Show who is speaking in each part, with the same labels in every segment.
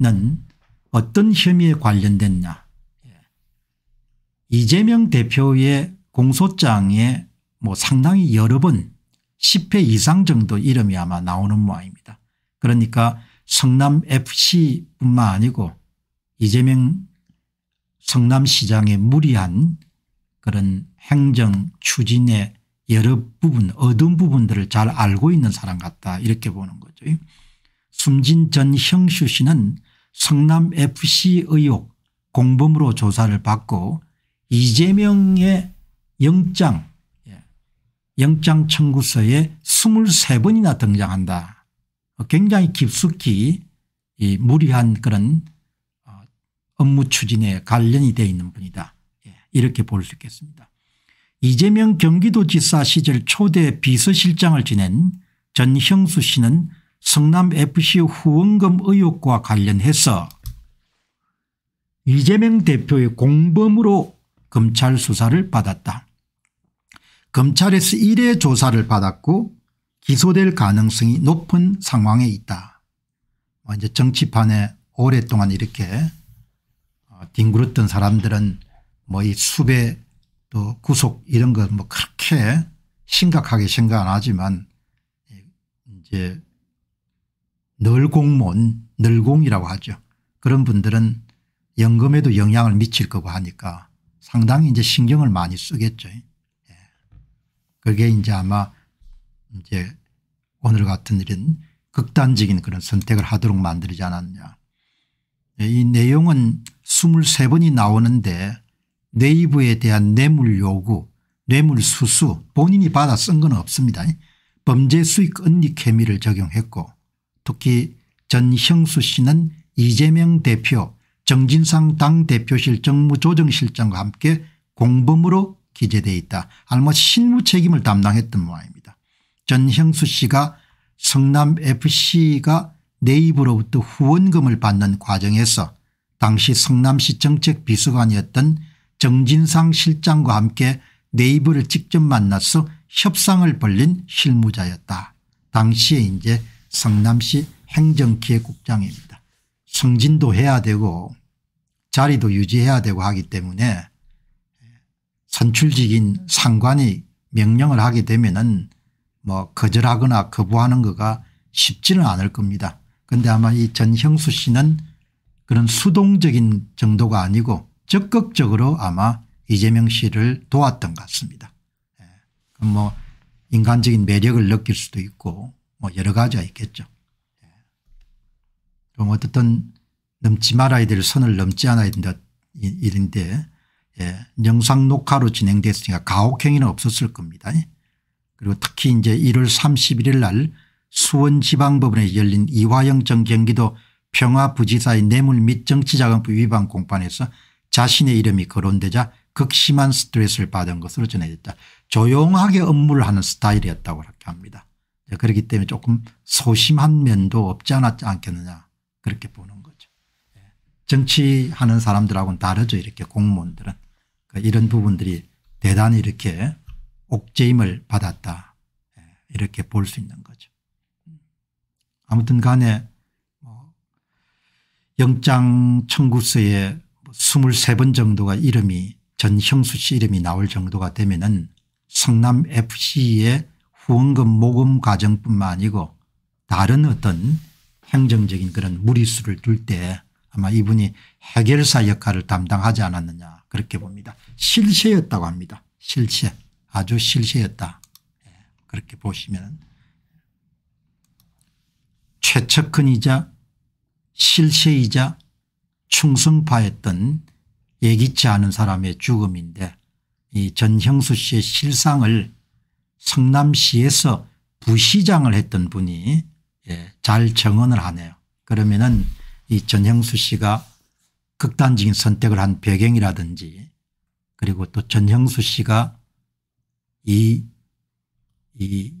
Speaker 1: 는 어떤 혐의에 관련됐냐. 예. 이재명 대표의 공소장에 뭐 상당히 여러 번 10회 이상 정도 이름이 아마 나오는 모양입니다. 그러니까 성남 fc뿐만 아니고 이재명 성남시장의 무리한 그런 행정 추진의 여러 부분 어두운 부분들을 잘 알고 있는 사람 같다 이렇게 보는 거죠. 숨진 전형수 씨는 성남FC 의혹 공범으로 조사를 받고 이재명의 영장 예, 영장 청구서에 23번이나 등장한다. 굉장히 깊숙이 무리한 그런 어, 업무 추진에 관련이 되어 있는 분이다. 예, 이렇게 볼 수 있겠습니다. 이재명 경기도지사 시절 초대 비서실장을 지낸 전형수 씨는 성남FC 후원금 의혹과 관련해서 이재명 대표의 공범으로 검찰 수사를 받았다. 검찰에서 1회 조사를 받았고 기소될 가능성이 높은 상황에 있다. 뭐 이제 정치판에 오랫동안 이렇게 어, 뒹굴었던 사람들은 뭐 이 수배 또 구속 이런 거 뭐 그렇게 심각하게 생각 안 하지만 예, 이제 늘공몬 늘공이라고 하죠. 그런 분들은 연금에도 영향을 미칠 거고 하니까 상당히 이제 신경을 많이 쓰겠죠. 예. 그게 이제 아마 이제 오늘 같은 일은 극단적인 그런 선택을 하도록 만들지 않았냐. 예, 이 내용은 23번이 나오는데 네이버에 대한 뇌물 요구 뇌물 수수 본인이 받아 쓴 건 없습니다. 범죄 수익 은닉 케미를 적용했고 특히 전형수 씨는 이재명 대표 정진상 당대표실 정무조정실장과 함께 공범으로 기재되어 있다. 알못 실무 책임을 담당했던 모양입니다. 전형수 씨가 성남FC가 네이버로부터 후원금을 받는 과정에서 당시 성남시 정책비서관이었던 정진상 실장과 함께 네이버를 직접 만나서 협상을 벌린 실무자였다. 당시에 이제 성남시 행정기획국장입니다. 승진도 해야 되고 자리도 유지해야 되고 하기 때문에 선출직인 상관이 명령을 하게 되면은 뭐 거절하거나 거부하는 거가 쉽지는 않을 겁니다. 그런데 아마 이 전형수 씨는 그런 수동적인 정도가 아니고 적극적으로 아마 이재명 씨를 도왔던 것 같습니다. 예. 뭐 인간적인 매력을 느낄 수도 있고 뭐 여러 가지가 있겠죠. 예. 그럼 어떻든 넘지 말아야 될 선을 넘지 않아야 된다 일인데 예, 영상 녹화로 진행됐으니까 가혹행위는 없었을 겁니다. 예. 그리고 특히 이제 1월 31일 날 수원지방법원에 열린 이화영 전 경기도 평화부지사의 뇌물 및 정치자금법 위반 공판에서 자신의 이름이 거론되자 극심한 스트레스를 받은 것으로 전해졌다. 조용하게 업무를 하는 스타일이었다고 그렇게 합니다. 그렇기 때문에 조금 소심한 면도 없지 않았지 않겠느냐 그렇게 보는 거죠. 예. 정치하는 사람들하고는 다르죠 이렇게 공무원들은. 그러니까 이런 부분들이 대단히 이렇게 옥죄임을 받았다 예. 이렇게 볼 수 있는 거죠. 아무튼 간에 뭐 영장 청구서에 23번 뭐 정도가 이름이 전형수 씨 이름이 나올 정도가 되면은 성남 FC의 후원금 모금 과정뿐만 아니고 다른 어떤 행정적인 그런 무리수를 둘 때 아마 이분이 해결사 역할을 담당하지 않았느냐 그렇게 봅니다. 실세였다고 합니다. 실세 아주 실세였다 예, 그렇게 보시면 최측근이자 실세이자 충성파였던 예기치 않은 사람의 죽음인데 이 전형수 씨의 실상을 성남시에서 부시장을 했던 분이 예, 잘 정언을 하네요. 그러면은 이 전형수 씨가 극단적인 선택을 한 배경이라든지 그리고 또 전형수 씨가 이, 이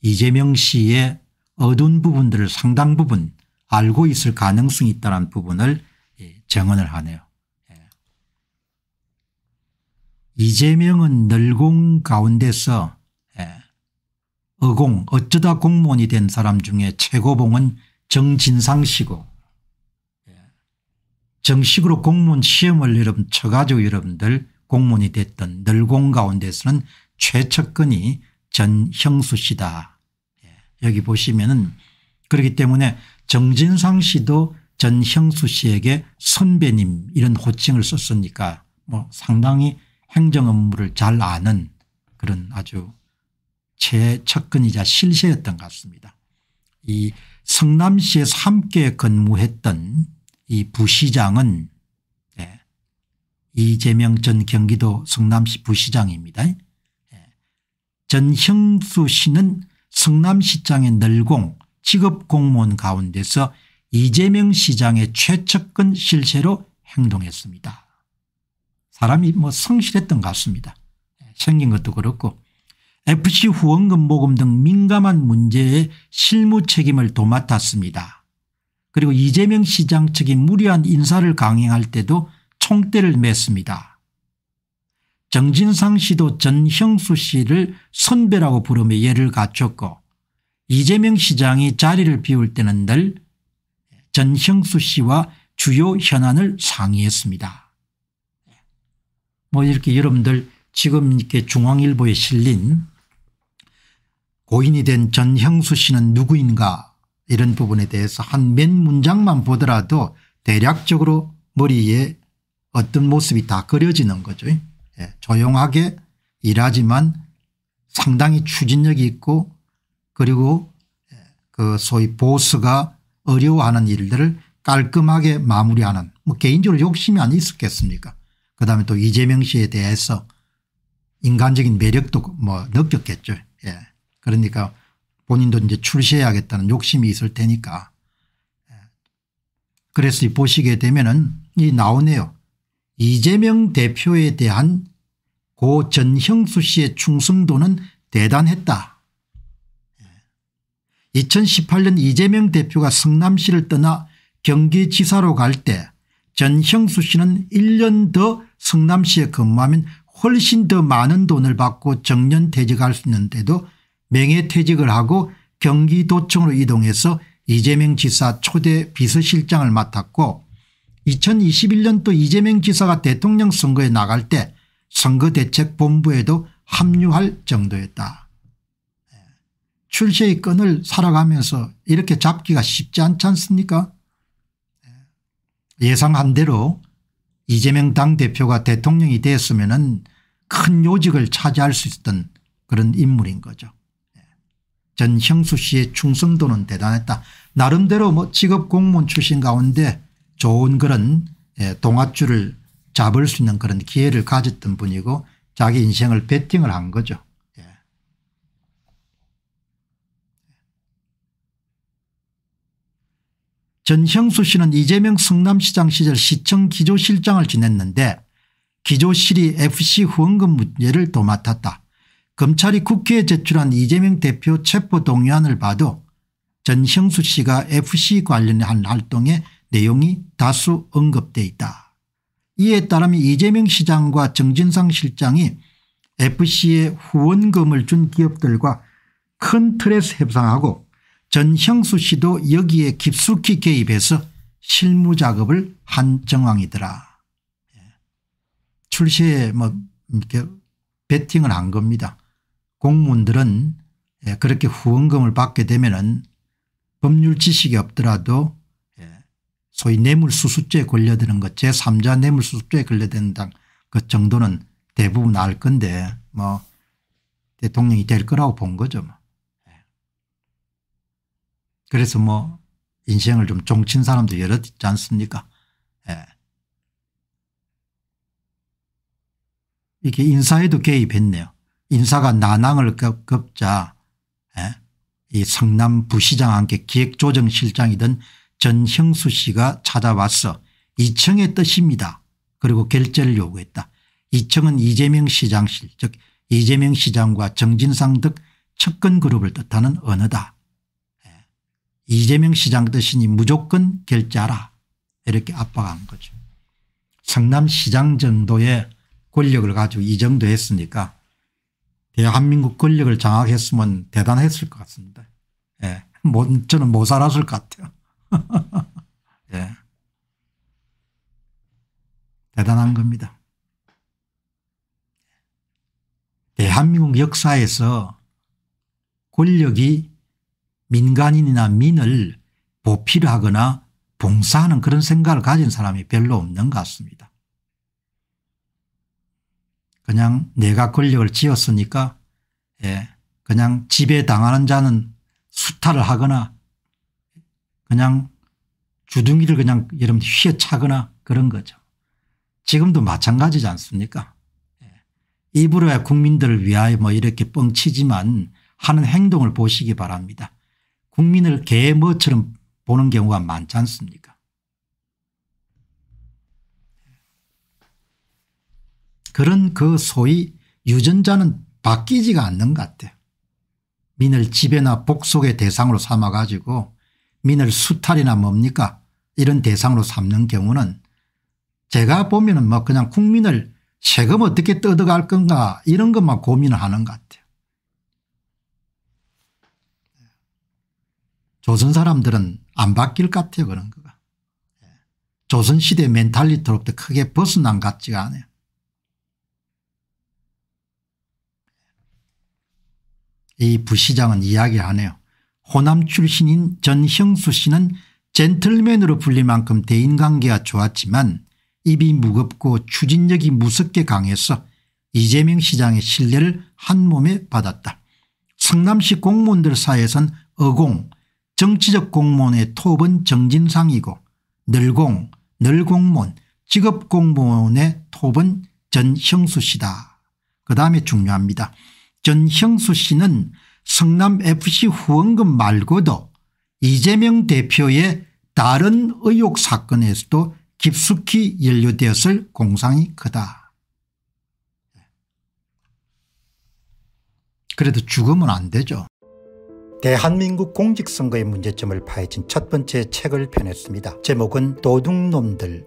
Speaker 1: 이재명 씨의 어두운 부분들을 상당 부분 알고 있을 가능성이 있다는 부분을 예, 정언을 하네요. 예. 이재명은 늘공 가운데서 어공 어쩌다 공무원이 된 사람 중에 최고봉은 정진상 씨고 예. 정식으로 공무원 시험을 여러분 쳐가지고 여러분들 공무원이 됐던 늘공 가운데서는 최척근이 전형수 씨다. 예. 여기 보시면은 그렇기 때문에 정진상 씨도 전형수 씨에게 선배님 이런 호칭을 썼으니까 뭐 상당히 행정 업무를 잘 아는 그런 아주 최척근이자 실세였던 것 같습니다. 이 성남시에서 함께 근무했던 이 부시장은 예. 이재명 전 경기도 성남시 부시장입니다. 예. 전형수 씨는 성남시장의 늘공 직업 공무원 가운데서 이재명 시장의 최측근 실세로 행동했습니다. 사람이 뭐 성실했던 것 같습니다. 예, 생긴 것도 그렇고 FC 후원금 모금 등 민감한 문제에 실무 책임을 도맡았습니다. 그리고 이재명 시장 측이 무리한 인사를 강행할 때도 총대를 맸습니다. 정진상 씨도 전형수 씨를 선배라고 부르며 예를 갖췄고 이재명 시장이 자리를 비울 때는 늘 전형수 씨와 주요 현안을 상의했습니다. 뭐 이렇게 여러분들 지금 이렇게 중앙일보에 실린 고인이 된 전형수 씨는 누구인가 이런 부분에 대해서 한 몇 문장만 보더라도 대략적으로 머리에 어떤 모습이 다 그려지는 거죠. 예, 조용하게 일하지만 상당히 추진력이 있고 그리고 예, 그 소위 보스가 어려워하는 일들을 깔끔하게 마무리하는 뭐 개인적으로 욕심이 안 있었겠습니까 그다음에 또 이재명 씨에 대해서 인간적인 매력도 뭐 느꼈겠죠. 예. 그러니까 본인도 이제 출시해야겠다는 욕심이 있을 테니까. 예. 그래서 보시게 되면은 이 나오네요. 이재명 대표에 대한 고 전형수 씨의 충성도는 대단했다. 2018년 예. 이재명 대표가 성남시를 떠나 경기지사로 갈 때 전형수 씨는 1년 더 성남시에 근무하면 훨씬 더 많은 돈을 받고 정년퇴직할 수 있는데도 맹해퇴직을 하고 경기도청으로 이동해서 이재명 지사 초대 비서실장을 맡았고 2021년도 이재명 지사가 대통령 선거에 나갈 때 선거대책본부에도 합류할 정도였다. 예. 출세의 끈을 살아가면서 이렇게 잡기가 쉽지 않지 않습니까 예. 예상한 대로 이재명 당대표가 대통령이 되었으면 큰 요직을 차지할 수 있던 그런 인물인 거죠. 전형수 씨의 충성도는 대단했다. 나름대로 뭐 직업 공무원 출신 가운데 좋은 그런 예, 동아줄을 잡을 수 있는 그런 기회를 가졌던 분이고 자기 인생을 베팅을 한 거죠. 예. 전형수 씨는 이재명 성남시장 시절 시청 기조실장을 지냈는데 기조실이 FC 후원금 문제를 도맡았다. 검찰이 국회에 제출한 이재명 대표 체포동의안을 봐도 전형수 씨가 fc 관련한 활동의 내용이 다수 언급돼 있다. 이에 따르면 이재명 시장과 정진상 실장이 fc에 후원금을 준 기업들과 큰 틀에서 협상하고 전형수 씨도 여기에 깊숙이 개입해서 실무 작업을 한 정황이더라. 예. 출시에 뭐 이렇게 베팅을 한 겁니다. 공무원들은 예, 그렇게 후원금을 받게 되면 법률 지식이 없더라도 예, 소위 뇌물수수죄에 걸려드는 것 제3자 뇌물수수죄에 걸려드는 것 정도는 대부분 알 건데 뭐 대통령이 될 거라고 본 거죠. 뭐. 예. 그래서 뭐 인생을 좀 종친 사람도 여럿 있지 않습니까 예. 이게 인사에도 개입했네요. 인사가 난항을 겪자 예? 이 성남 부시장 함께 기획조정실장이던 전형수 씨가 찾아왔어 이청의 뜻입니다. 그리고 결재를 요구했다. 이청은 이재명 시장실 즉 이재명 시장과 정진상 등 측근그룹을 뜻하는 언어다. 예? 이재명 시장 뜻이니 무조건 결재하라 이렇게 압박한 거죠. 성남시장 정도의 권력을 가지고 이 정도 했으니까 대한민국 권력을 장악했으면 대단했을 것 같습니다. 예. 뭐, 저는 못 살았을 것 같아요. 예. 대단한 겁니다. 대한민국 역사에서 권력이 민간인이나 민을 보필하거나 봉사하는 그런 생각을 가진 사람이 별로 없는 것 같습니다. 그냥 내가 권력을 지었으니까 예, 그냥 지배당하는 자는 수탈을 하거나 그냥 주둥이를 그냥 여러분 휘어차거나 그런 거죠. 지금도 마찬가지지 않습니까 예. 입으로야 국민들을 위하여 뭐 이렇게 뻥치지만 하는 행동을 보시기 바랍니다. 국민을 개머처럼 보는 경우가 많지 않습니까 그런 그 소위 유전자는 바뀌지가 않는 것 같아요. 민을 지배나 복속의 대상으로 삼아 가지고 민을 수탈이나 뭡니까 이런 대상으로 삼는 경우는 제가 보면 은뭐 그냥 국민을 세금 어떻게 뜯어갈 건가 이런 것만 고민을 하는 것 같아요. 조선 사람들은 안 바뀔 것 같아요 그런 거가. 예. 조선시대 멘탈리티로부터 크게 벗어난 같지가 않아요. 이 부시장은 이야기하네요. 호남 출신인 전형수 씨는 젠틀맨으로 불릴 만큼 대인관계가 좋았지만 입이 무겁고 추진력이 무섭게 강해서 이재명 시장의 신뢰를 한몸에 받았다. 성남시 공무원들 사이에선 어공 정치적 공무원의 톱은 정진상이고 늘공 늘공무원 직업공무원의 톱은 전형수 씨다. 그 다음에 중요합니다. 전형수 씨는 성남FC 후원금 말고도 이재명 대표의 다른 의혹 사건에서도 깊숙이 연루되었을 공상이 크다. 그래도 죽으면 안 되죠. 대한민국 공직선거의 문제점을 파헤친 첫 번째 책을 펴냈습니다. 제목은 도둑놈들